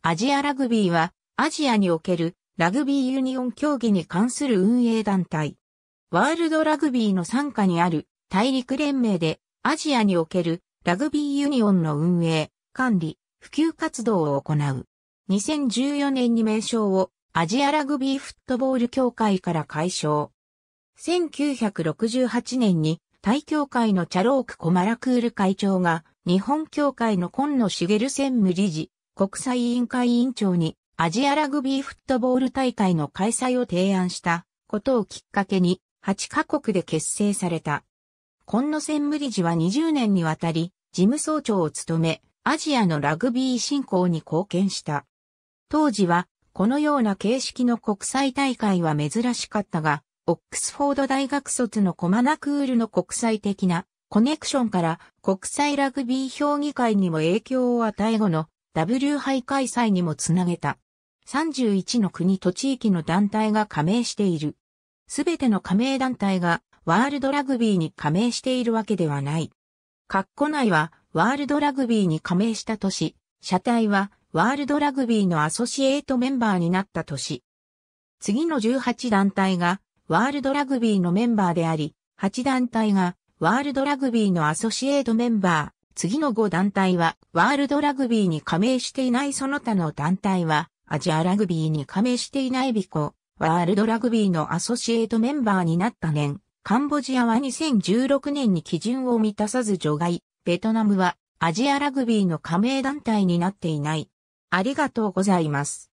アジアラグビーは、アジアにおけるラグビーユニオン競技に関する運営団体。ワールドラグビーの参加にある大陸連盟で、アジアにおけるラグビーユニオンの運営、管理、普及活動を行う。2014年に名称をアジアラグビーフットボール協会から解消。1968年に大協会のチャローク・コマラクール会長が日本協会の今野茂専務理事、国際委員会委員長にアジアラグビーフットボール大会の開催を提案したことをきっかけに8カ国で結成された。今野専務理事は20年にわたり事務総長を務め、アジアのラグビー振興に貢献した。当時はこのような形式の国際大会は珍しかったが、オックスフォード大学卒のコマナクールの国際的なコネクションから国際ラグビー評議会にも影響を与え後の W 杯開催にもつなげた。31の国と地域の団体が加盟している。すべての加盟団体がワールドラグビーに加盟しているわけではない。括弧内はワールドラグビーに加盟した年、車体はワールドラグビーのアソシエイトメンバーになった年。次の18団体がワールドラグビーのメンバーであり、8団体がワールドラグビーのアソシエイトメンバー。次の5団体は、ワールドラグビーに加盟していないその他の団体は、アジアラグビーに加盟していないビコ、ワールドラグビーのアソシエイトメンバーになった年、カンボジアは2016年に基準を満たさず除外、ベトナムはアジアラグビーの加盟団体になっていない。ありがとうございます。